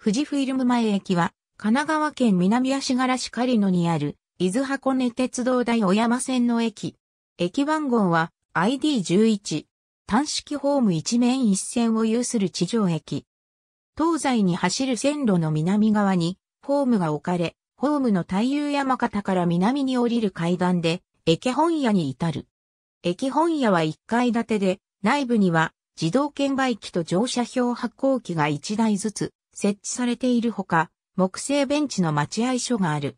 富士フィルム前駅は、神奈川県南足柄市狩野にある、伊豆箱根鉄道大小山線の駅。駅番号は ID11。単式ホーム一面一線を有する地上駅。東西に走る線路の南側に、ホームが置かれ、ホームの太遊山方から南に降りる階段で、駅本屋に至る。駅本屋は1階建てで、内部には自動券売機と乗車票発行機が1台ずつ、設置されているほか、木製ベンチの待合所がある。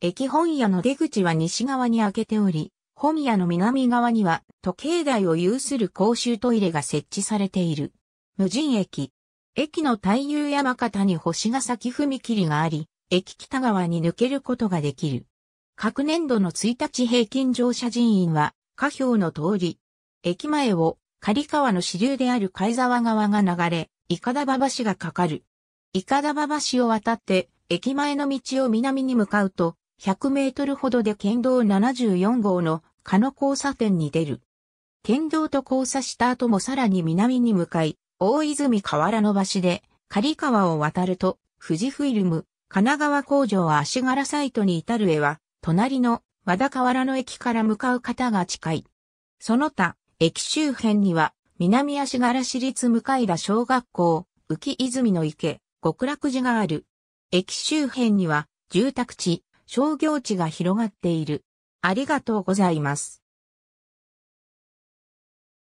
駅本屋の出口は西側に開けており、本屋の南側には時計台を有する公衆トイレが設置されている。無人駅。駅の太遊山形に星ヶ崎踏切があり、駅北側に抜けることができる。各年度の1日平均乗車人員は、下表の通り、駅前を、狩川の支流である貝沢川が流れ、いかだば橋がかかる。イカダバ橋を渡って、駅前の道を南に向かうと、100メートルほどで県道74号のカ野交差点に出る。県道と交差した後もさらに南に向かい、大泉河原の橋で、狩川を渡ると、富士フイルム、神奈川工場足柄サイトに至る絵は、隣の和田河原の駅から向かう方が近い。その他、駅周辺には、南足柄市立向田小学校、浮泉の池、極楽寺がある。駅周辺には住宅地、商業地が広がっている。ありがとうございます。